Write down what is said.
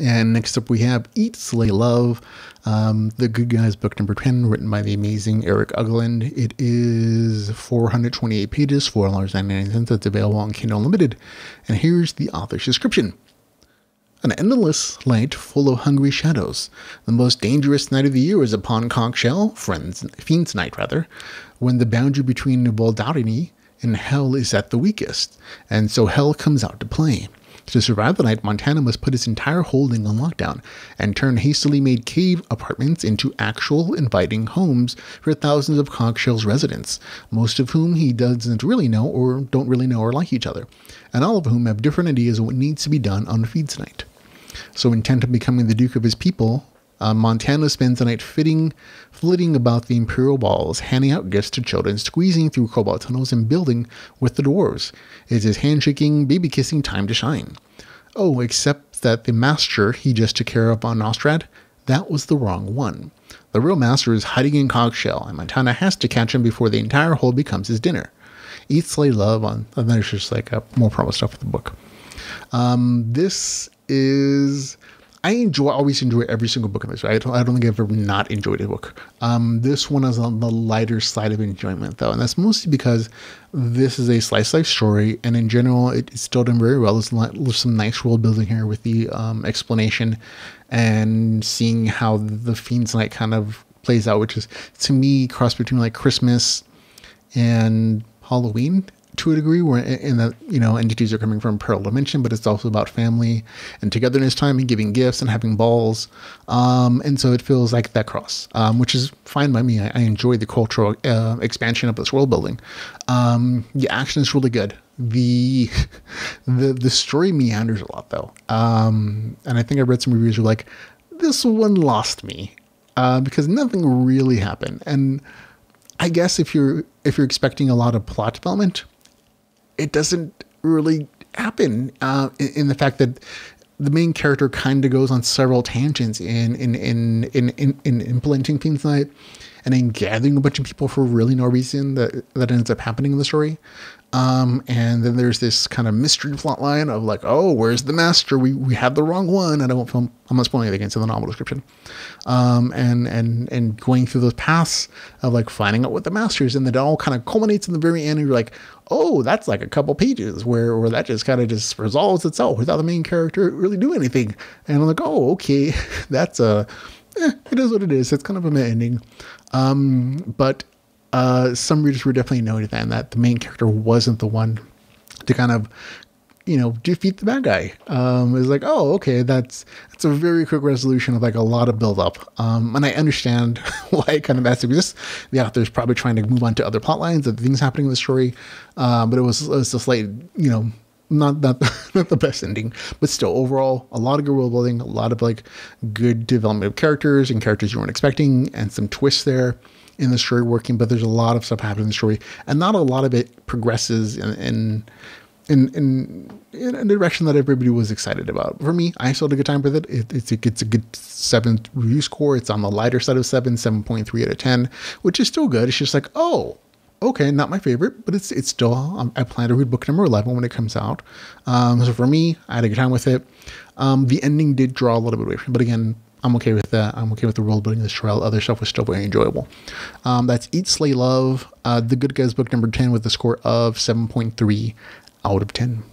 And next up, we have Eat, Slay, Love, um, The Good Guys, book number 10, written by the amazing Eric Ugland. It is 428 pages, $4.99. That's available on Kindle Unlimited. And here's the author's description. An endless night full of hungry shadows. The most dangerous night of the year is upon Shell, Friends, Fiend's Night rather, when the boundary between Boldarini and Hell is at the weakest, and so Hell comes out to play. To survive the night, Montana must put his entire holding on lockdown and turn hastily made cave apartments into actual inviting homes for thousands of Conchshell's residents, most of whom he doesn't really know or don't really know or like each other, and all of whom have different ideas of what needs to be done on Feed's night. So intent on becoming the Duke of his people, uh, Montana spends the night fitting, flitting about the Imperial Balls, handing out gifts to children, squeezing through cobalt tunnels, and building with the dwarves. It is handshaking, baby kissing time to shine. Oh, except that the master he just took care of on Nostrad, that was the wrong one. The real master is hiding in Cogshell, and Montana has to catch him before the entire hole becomes his dinner. Eat, Slay, Love, on, and then it's just like more promo stuff with the book. Um, this is I enjoy, always enjoy every single book of this. I don't, I don't think I've ever not enjoyed a book. Um, this one is on the lighter side of enjoyment, though, and that's mostly because this is a slice life story, and in general, it, it's still done very well. There's, there's some nice world building here with the um, explanation and seeing how the Fiend's Night kind of plays out, which is to me cross between like Christmas and Halloween to a degree where and that you know entities are coming from parallel dimension but it's also about family and togetherness time and giving gifts and having balls um, and so it feels like that cross um, which is fine by me i, I enjoy the cultural uh, expansion of this world building um, the action is really good the the the story meanders a lot though um, and i think i read some reviews were like this one lost me uh, because nothing really happened and I guess if you're if you're expecting a lot of plot development, it doesn't really happen uh, in, in the fact that the main character kind of goes on several tangents in in, in in in in implementing things like and then gathering a bunch of people for really no reason that that ends up happening in the story um, and then there's this kind of mystery plot line of like, oh, where's the master? We we have the wrong one, and I won't film. I'm not spoiling anything. again in the novel description. Um, and and and going through those paths of like finding out what the master is, and then it all kind of culminates in the very end. And you're like, oh, that's like a couple pages where where that just kind of just resolves itself without the main character really doing anything. And I'm like, oh, okay, that's a. Eh, it is what it is. It's kind of a meh ending. Um, but uh, some readers were definitely noting that, and that the main character wasn't the one to kind of you know defeat the bad guy um was like oh okay that's that's a very quick resolution of like a lot of build up um and i understand why kind of that's just the author's probably trying to move on to other plot lines other things happening in the story uh, but it was, it was a slight you know not not not the best ending, but still overall a lot of good world building, a lot of like good development of characters and characters you weren't expecting, and some twists there in the story working. But there's a lot of stuff happening in the story, and not a lot of it progresses in in in in, in a direction that everybody was excited about. For me, I still had a good time with it. it it's it's a good seven review score. It's on the lighter side of seven, seven point three out of ten, which is still good. It's just like oh okay, not my favorite, but it's it's still um, I plan to read book number eleven when it comes out. Um, so for me, I had a good time with it. Um, the ending did draw a little bit away from, but again, I'm okay with that. I'm okay with the world building, the trail. Other stuff was still very enjoyable. Um, that's Eat, Slay, Love, uh, The Good Guys, book number ten, with a score of seven point three out of ten.